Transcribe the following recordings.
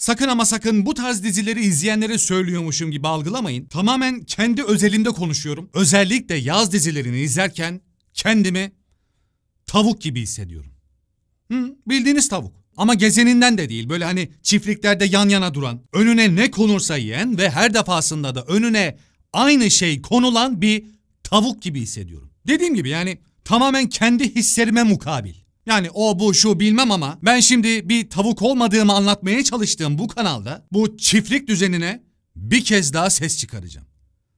Sakın ama sakın bu tarz dizileri izleyenlere söylüyormuşum gibi algılamayın. Tamamen kendi özelimde konuşuyorum. Özellikle yaz dizilerini izlerken kendimi tavuk gibi hissediyorum. Hı, bildiğiniz tavuk. Ama gezeninden de değil böyle hani çiftliklerde yan yana duran, önüne ne konursa yiyen ve her defasında da önüne aynı şey konulan bir tavuk gibi hissediyorum. Dediğim gibi yani tamamen kendi hislerime mukabil. Yani o bu şu bilmem ama ben şimdi bir tavuk olmadığımı anlatmaya çalıştığım bu kanalda bu çiftlik düzenine bir kez daha ses çıkaracağım.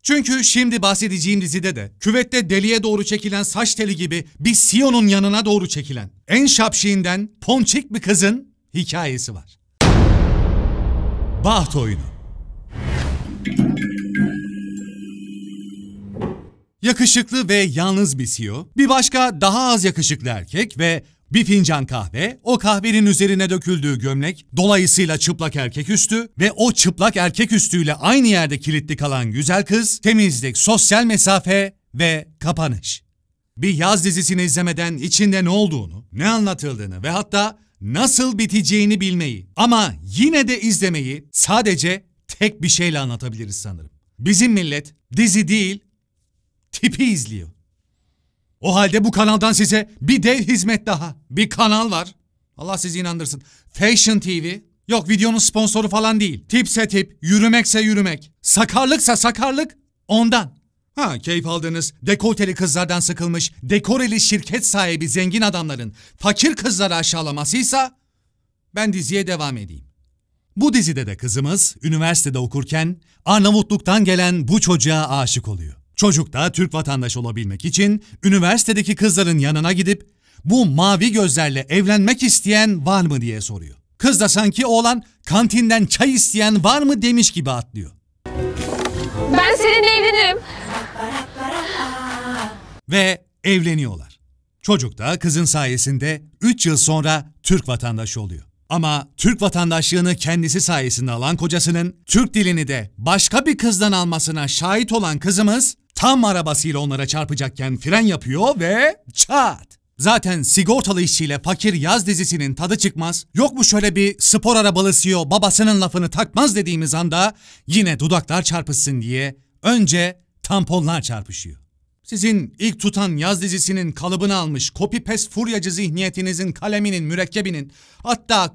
Çünkü şimdi bahsedeceğim dizide de küvette deliye doğru çekilen saç teli gibi bir Sion'un yanına doğru çekilen en şapşiğinden ponçik bir kızın hikayesi var. Baht oyunu. Yakışıklı ve yalnız bir CEO, bir başka daha az yakışıklı erkek ve bir fincan kahve, o kahvenin üzerine döküldüğü gömlek, dolayısıyla çıplak erkek üstü ve o çıplak erkek üstüyle aynı yerde kilitli kalan güzel kız, temizlik, sosyal mesafe ve kapanış. Bir yaz dizisini izlemeden içinde ne olduğunu, ne anlatıldığını ve hatta nasıl biteceğini bilmeyi ama yine de izlemeyi sadece tek bir şeyle anlatabiliriz sanırım. Bizim millet dizi değil, tipi izliyor. O halde bu kanaldan size bir dev hizmet daha. Bir kanal var. Allah sizi inandırsın. Fashion TV. Yok videonun sponsoru falan değil. Tipse tip, yürümekse yürümek. Sakarlıksa sakarlık ondan. Ha keyif aldığınız dekolteli kızlardan sıkılmış dekoreli şirket sahibi zengin adamların fakir kızları aşağılamasıysa ben diziye devam edeyim. Bu dizide de kızımız üniversitede okurken Arnavutluk'tan gelen bu çocuğa aşık oluyor. Çocuk da Türk vatandaşı olabilmek için üniversitedeki kızların yanına gidip bu mavi gözlerle evlenmek isteyen var mı diye soruyor. Kız da sanki oğlan kantinden çay isteyen var mı demiş gibi atlıyor. Ben seninle evlenirim. Ve evleniyorlar. Çocuk da kızın sayesinde 3 yıl sonra Türk vatandaşı oluyor. Ama Türk vatandaşlığını kendisi sayesinde alan kocasının Türk dilini de başka bir kızdan almasına şahit olan kızımız tam arabasıyla onlara çarpacakken fren yapıyor ve çat. Zaten sigortalı işçiyle fakir yaz dizisinin tadı çıkmaz, yok mu şöyle bir spor arabalı CEO babasının lafını takmaz dediğimiz anda yine dudaklar çarpışsın diye önce tamponlar çarpışıyor. Sizin ilk tutan yaz dizisinin kalıbını almış copy paste furyacı zihniyetinizin kaleminin mürekkebinin hatta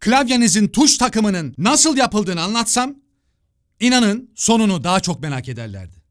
klavyenizin tuş takımının nasıl yapıldığını anlatsam inanın sonunu daha çok merak ederlerdi.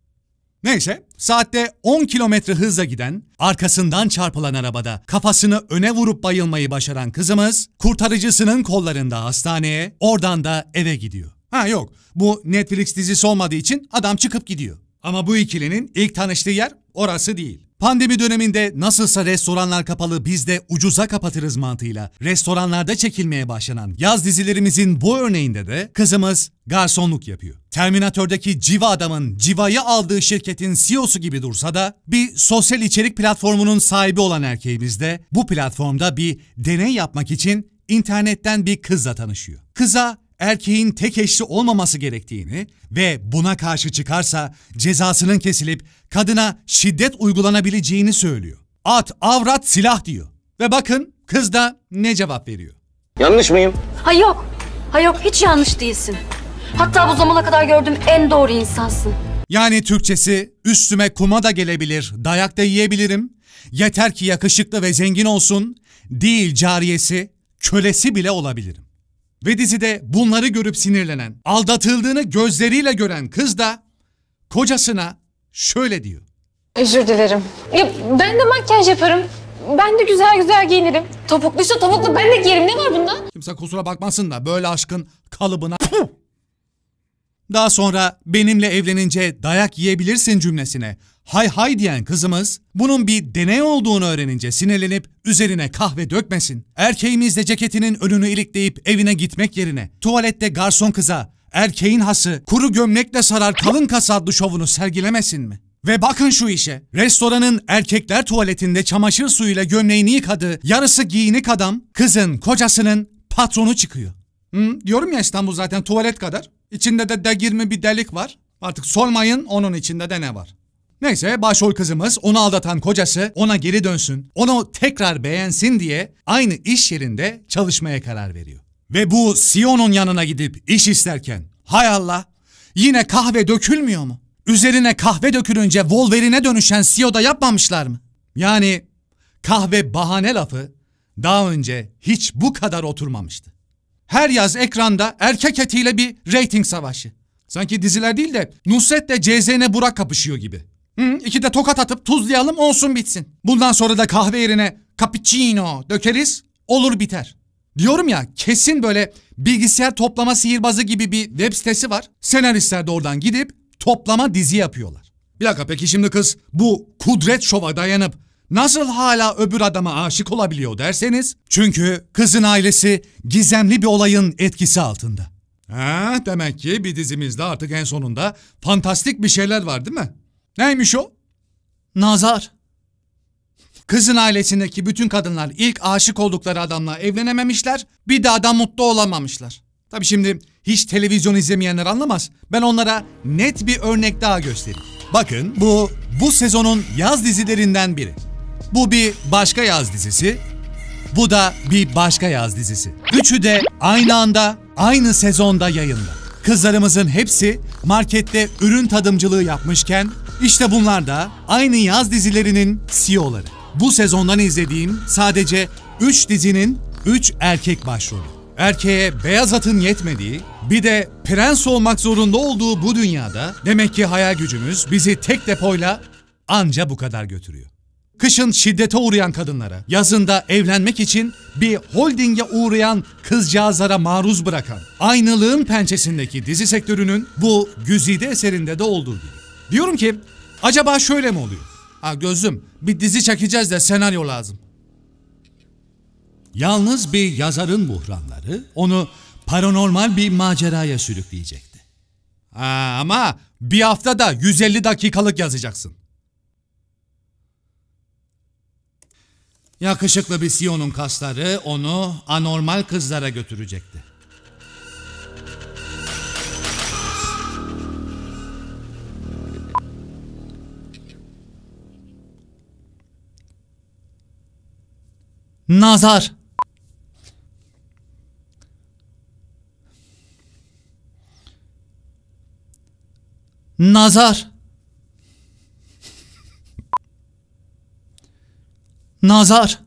Neyse saatte 10 kilometre hızla giden, arkasından çarpılan arabada kafasını öne vurup bayılmayı başaran kızımız kurtarıcısının kollarında hastaneye, oradan da eve gidiyor. Ha yok bu Netflix dizisi olmadığı için adam çıkıp gidiyor. Ama bu ikilinin ilk tanıştığı yer orası değil. Pandemi döneminde nasılsa restoranlar kapalı biz de ucuza kapatırız mantığıyla restoranlarda çekilmeye başlanan yaz dizilerimizin bu örneğinde de kızımız garsonluk yapıyor. Terminatör'deki civa adamın civayı aldığı şirketin CEO'su gibi dursa da bir sosyal içerik platformunun sahibi olan erkeğimiz de bu platformda bir deney yapmak için internetten bir kızla tanışıyor. Kıza erkeğin tek eşli olmaması gerektiğini ve buna karşı çıkarsa cezasının kesilip kadına şiddet uygulanabileceğini söylüyor. At, avrat, silah diyor. Ve bakın kız da ne cevap veriyor? Yanlış mıyım? Ha yok. Ha yok hiç yanlış değilsin. Hatta bu zamana kadar gördüğüm en doğru insansın. Yani Türkçesi üstüme kuma da gelebilir, dayak da yiyebilirim. Yeter ki yakışıklı ve zengin olsun, değil cariyesi, kölesi bile olabilirim. Ve dizide bunları görüp sinirlenen, aldatıldığını gözleriyle gören kız da kocasına şöyle diyor. Özür dilerim. Ya ben de makyaj yaparım. Ben de güzel güzel giyinirim. Topukluysa topuklu ben de giyerim. Ne var bunda? Kimse kusura bakmasın da böyle aşkın kalıbına... Daha sonra benimle evlenince dayak yiyebilirsin cümlesine hay hay diyen kızımız bunun bir deney olduğunu öğrenince sinirlenip üzerine kahve dökmesin. Erkeğimiz de ceketinin önünü ilikleyip evine gitmek yerine tuvalette garson kıza erkeğin hası kuru gömlekle sarar kalın kasadlı şovunu sergilemesin mi? Ve bakın şu işe. Restoranın erkekler tuvaletinde çamaşır suyuyla gömleğini yıkadığı yarısı giyinik adam kızın kocasının patronu çıkıyor. Hı, diyorum ya İstanbul zaten tuvalet kadar. İçinde de de bir delik var. Artık sormayın onun içinde de ne var. Neyse başrol kızımız onu aldatan kocası ona geri dönsün, onu tekrar beğensin diye aynı iş yerinde çalışmaya karar veriyor. Ve bu Sion'un yanına gidip iş isterken hay Allah yine kahve dökülmüyor mu? Üzerine kahve dökülünce Wolverine'e dönüşen Sio'da yapmamışlar mı? Yani kahve bahane lafı daha önce hiç bu kadar oturmamıştı. Her yaz ekranda erkek etiyle bir reyting savaşı. Sanki diziler değil de Nusret'le CZN Burak kapışıyor gibi. Hı, iki de tokat atıp tuzlayalım olsun bitsin. Bundan sonra da kahve yerine cappuccino dökeriz olur biter. Diyorum ya kesin böyle bilgisayar toplama sihirbazı gibi bir web sitesi var. Senaristler de oradan gidip toplama dizi yapıyorlar. Bir dakika peki şimdi kız bu kudret şova dayanıp nasıl hala öbür adama aşık olabiliyor derseniz. Çünkü kızın ailesi gizemli bir olayın etkisi altında. Ha, demek ki bir dizimizde artık en sonunda fantastik bir şeyler var değil mi? Neymiş o? Nazar. Kızın ailesindeki bütün kadınlar ilk aşık oldukları adamla evlenememişler, bir daha da mutlu olamamışlar. Tabi şimdi hiç televizyon izlemeyenler anlamaz. Ben onlara net bir örnek daha göstereyim. Bakın bu bu sezonun yaz dizilerinden biri. Bu bir başka yaz dizisi. Bu da bir başka yaz dizisi. Üçü de aynı anda, aynı sezonda yayında. Kızlarımızın hepsi markette ürün tadımcılığı yapmışken işte bunlar da aynı yaz dizilerinin CEO'ları. Bu sezondan izlediğim sadece 3 dizinin 3 erkek başrolü. Erkeğe beyaz atın yetmediği, bir de prens olmak zorunda olduğu bu dünyada demek ki hayal gücümüz bizi tek depoyla anca bu kadar götürüyor. Kışın şiddete uğrayan kadınlara, yazında evlenmek için bir holdinge uğrayan kızcağızlara maruz bırakan, aynılığın pençesindeki dizi sektörünün bu güzide eserinde de olduğu gibi. Diyorum ki acaba şöyle mi oluyor? Ha gözüm bir dizi çekeceğiz de senaryo lazım. Yalnız bir yazarın buhranları onu paranormal bir maceraya sürükleyecekti. Ha, ama bir hafta da 150 dakikalık yazacaksın. Yakışıklı bir Sion'un kasları onu anormal kızlara götürecekti. Nazar. Nazar. Nazar.